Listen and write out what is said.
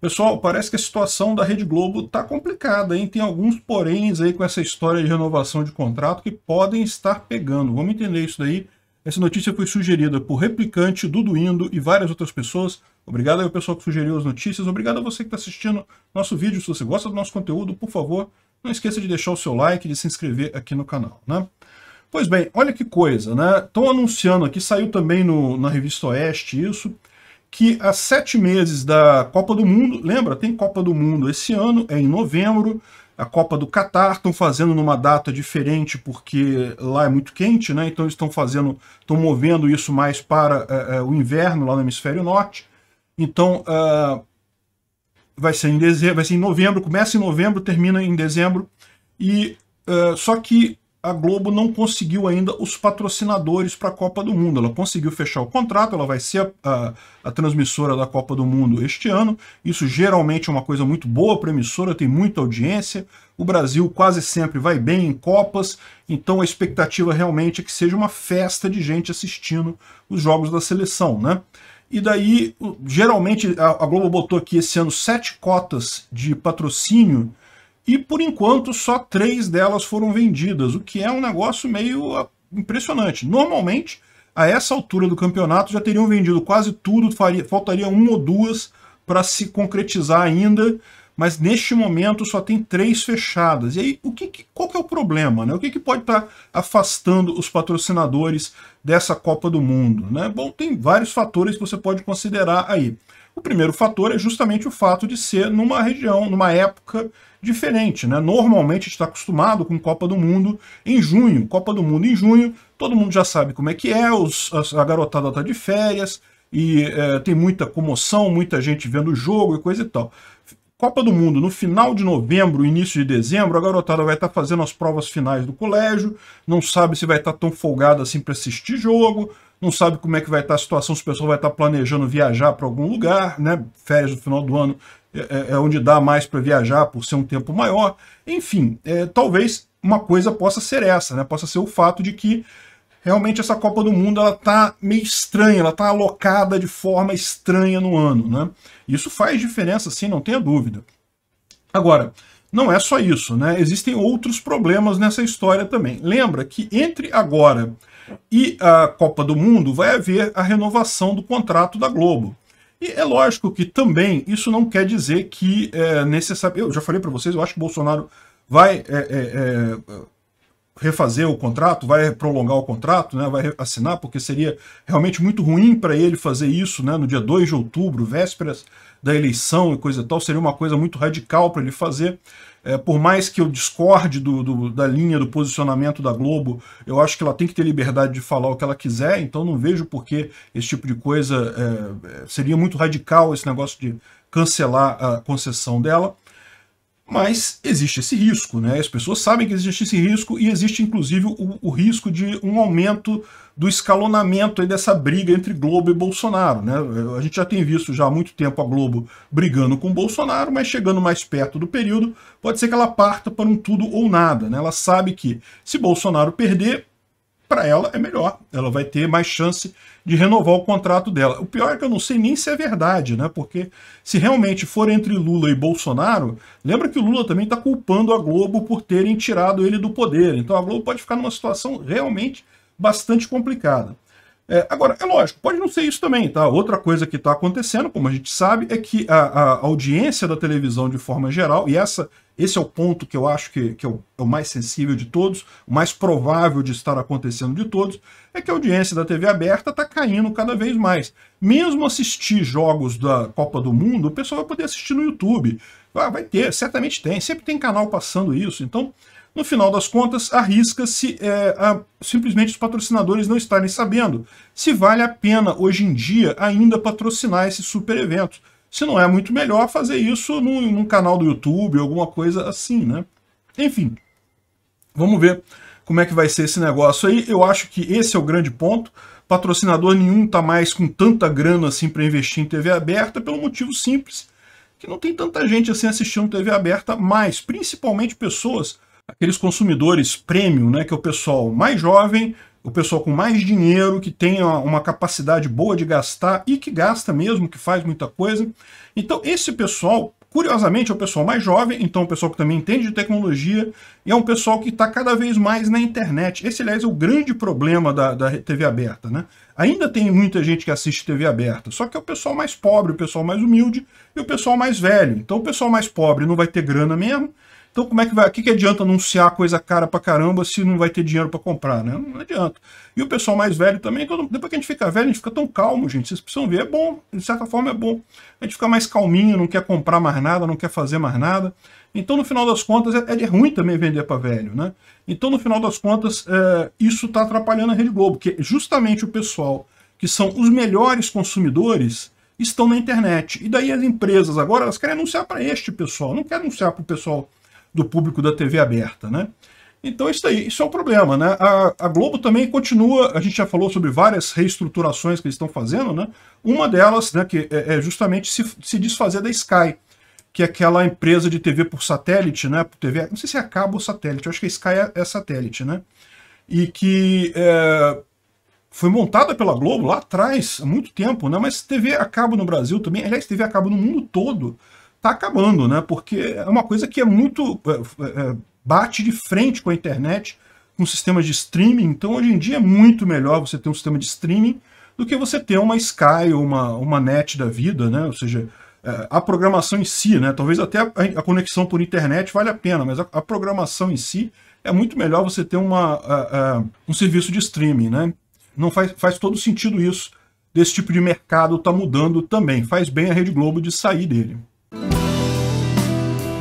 Pessoal, parece que a situação da Rede Globo está complicada, hein? Tem alguns poréns aí com essa história de renovação de contrato que podem estar pegando. Vamos entender isso daí. Essa notícia foi sugerida por Replicante, Duduindo e várias outras pessoas. Obrigado ao pessoal que sugeriu as notícias. Obrigado a você que está assistindo nosso vídeo. Se você gosta do nosso conteúdo, por favor, não esqueça de deixar o seu like e de se inscrever aqui no canal, né? Pois bem, olha que coisa, né? Estão anunciando aqui, saiu também no, na revista Oeste isso, que há sete meses da Copa do Mundo, lembra, tem Copa do Mundo esse ano, é em novembro, a Copa do Catar, estão fazendo numa data diferente porque lá é muito quente, né? Então estão fazendo, estão movendo isso mais para é, é, o inverno lá no hemisfério norte. Então ah, vai ser em dezembro, vai ser em novembro, começa em novembro, termina em dezembro. E ah, só que a Globo não conseguiu ainda os patrocinadores para a Copa do Mundo. Ela conseguiu fechar o contrato, ela vai ser a, a, a transmissora da Copa do Mundo este ano. Isso geralmente é uma coisa muito boa para a emissora, tem muita audiência. O Brasil quase sempre vai bem em Copas, então a expectativa realmente é que seja uma festa de gente assistindo os jogos da seleção, né? E daí, geralmente, a, a Globo botou aqui esse ano sete cotas de patrocínio e por enquanto só três delas foram vendidas, o que é um negócio meio ah, impressionante. Normalmente, a essa altura do campeonato já teriam vendido quase tudo, faria, faltaria uma ou duas para se concretizar ainda, mas neste momento só tem três fechadas. E aí, o que, qual que é o problema? Né? O que, que pode estar tá afastando os patrocinadores dessa Copa do Mundo? Né? Bom, tem vários fatores que você pode considerar aí. O primeiro fator é justamente o fato de ser numa região, numa época diferente. Né? Normalmente a gente está acostumado com Copa do Mundo em junho. Copa do Mundo em junho, todo mundo já sabe como é que é, os, a, garotada está de férias e é, tem muita comoção, muita gente vendo o jogo e coisa e tal. Copa do Mundo no final de novembro, início de dezembro, a garotada vai estar tá fazendo as provas finais do colégio, não sabe se vai estar tá tão folgada assim para assistir jogo, não sabe como é que vai estar a situação, se o pessoal vai estar planejando viajar para algum lugar, né? Férias no final do ano é, é, é onde dá mais para viajar por ser um tempo maior. Enfim, é, talvez uma coisa possa ser essa, né? Possa ser o fato de que realmente essa Copa do Mundo ela tá meio estranha, ela tá alocada de forma estranha no ano, né? Isso faz diferença, sim, não tenha dúvida. Agora, não é só isso, né? Existem outros problemas nessa história também. Lembra que entre agora e a Copa do Mundo, vai haver a renovação do contrato da Globo. E é lógico que também isso não quer dizer que é necessário. Eu já falei para vocês, eu acho que Bolsonaro vai é, é, é refazer o contrato, vai prolongar o contrato, né, vai assinar, porque seria realmente muito ruim para ele fazer isso né, no dia 2 de outubro, vésperas da eleição e coisa e tal, seria uma coisa muito radical para ele fazer. É, por mais que eu discorde do, do, da linha do posicionamento da Globo, eu acho que ela tem que ter liberdade de falar o que ela quiser, então não vejo por que esse tipo de coisa é, é seria muito radical esse negócio de cancelar a concessão dela. Mas existe esse risco, né? As pessoas sabem que existe esse risco e existe inclusive o, o risco de um aumento do escalonamento dessa briga entre Globo e Bolsonaro, né? A gente já tem visto já há muito tempo a Globo brigando com Bolsonaro, mas chegando mais perto do período, pode ser que ela parta para um tudo ou nada, né? Ela sabe que se Bolsonaro perder, para ela é melhor. Ela vai ter mais chance de renovar o contrato dela. O pior é que eu não sei nem se é verdade, né? Porque se realmente for entre Lula e Bolsonaro, lembra que o Lula também está culpando a Globo por terem tirado ele do poder. Então a Globo pode ficar numa situação realmente bastante complicada. É, agora, é lógico, pode não ser isso também, tá? Outra coisa que está acontecendo, como a gente sabe, é que a, a audiência da televisão, de forma geral, e essa esse é o ponto que eu acho que, que é, o, é, o, mais sensível de todos, o mais provável de estar acontecendo de todos, é que a audiência da TV aberta está caindo cada vez mais. Mesmo assistir jogos da Copa do Mundo, o pessoal vai poder assistir no YouTube. Ah, vai ter, certamente tem, sempre tem canal passando isso. Então, no final das contas, arrisca-se é, simplesmente os patrocinadores não estarem sabendo se vale a pena, hoje em dia, ainda patrocinar esses super eventos se não é muito melhor fazer isso num, num canal do YouTube, alguma coisa assim, né? Enfim, vamos ver como é que vai ser esse negócio aí. Eu acho que esse é o grande ponto. Patrocinador nenhum tá mais com tanta grana assim para investir em TV aberta, pelo motivo simples que não tem tanta gente assim assistindo TV aberta, mais principalmente pessoas, aqueles consumidores premium, né, que é o pessoal mais jovem, o pessoal com mais dinheiro, que tem uma capacidade boa de gastar e que gasta mesmo, que faz muita coisa. Então, esse pessoal, curiosamente, é o pessoal mais jovem, então o é pessoal que também entende de tecnologia, e é um pessoal que está cada vez mais na internet. Esse, aliás, é o grande problema da, da TV aberta, né? Ainda tem muita gente que assiste TV aberta, só que é o pessoal mais pobre, o pessoal mais humilde e o pessoal mais velho. Então, o pessoal mais pobre não vai ter grana mesmo, então como é que vai, o que, que adianta anunciar coisa cara pra caramba se não vai ter dinheiro para comprar, né? Não adianta. E o pessoal mais velho também, depois que a gente fica velho, a gente fica tão calmo, gente, vocês precisam ver, é bom, de certa forma é bom. A gente fica mais calminho, não quer comprar mais nada, não quer fazer mais nada. Então no final das contas é, é ruim também vender para velho, né? Então no final das contas é, isso está atrapalhando a Rede Globo, porque justamente o pessoal que são os melhores consumidores estão na internet. E daí as empresas agora, elas querem anunciar para este pessoal, não querem anunciar para o pessoal do público da TV aberta, né? Então é isso aí, isso é um problema, né? A, a, Globo também continua, a gente já falou sobre várias reestruturações que eles estão fazendo, né? Uma delas, né, que é, é justamente se, se desfazer da Sky, que é aquela empresa de TV por satélite, né? TV, não sei se é cabo ou satélite, eu acho que a Sky é, é satélite, né? E que é, foi montada pela Globo lá atrás, há muito tempo, né? Mas TV a cabo no Brasil também, aliás, TV a cabo no mundo todo, está acabando, né? Porque é uma coisa que é muito. É, é, bate de frente com a internet, com sistemas de streaming. Então, hoje em dia é muito melhor você ter um sistema de streaming do que você ter uma Sky ou uma, uma net da vida, né? Ou seja, é, a programação em si, né? Talvez até a, a conexão por internet vale a pena, mas a, a, programação em si é muito melhor você ter uma, a, é, um serviço de streaming, né? Não faz, faz todo sentido isso. Desse tipo de mercado está mudando também. Faz bem a Rede Globo de sair dele.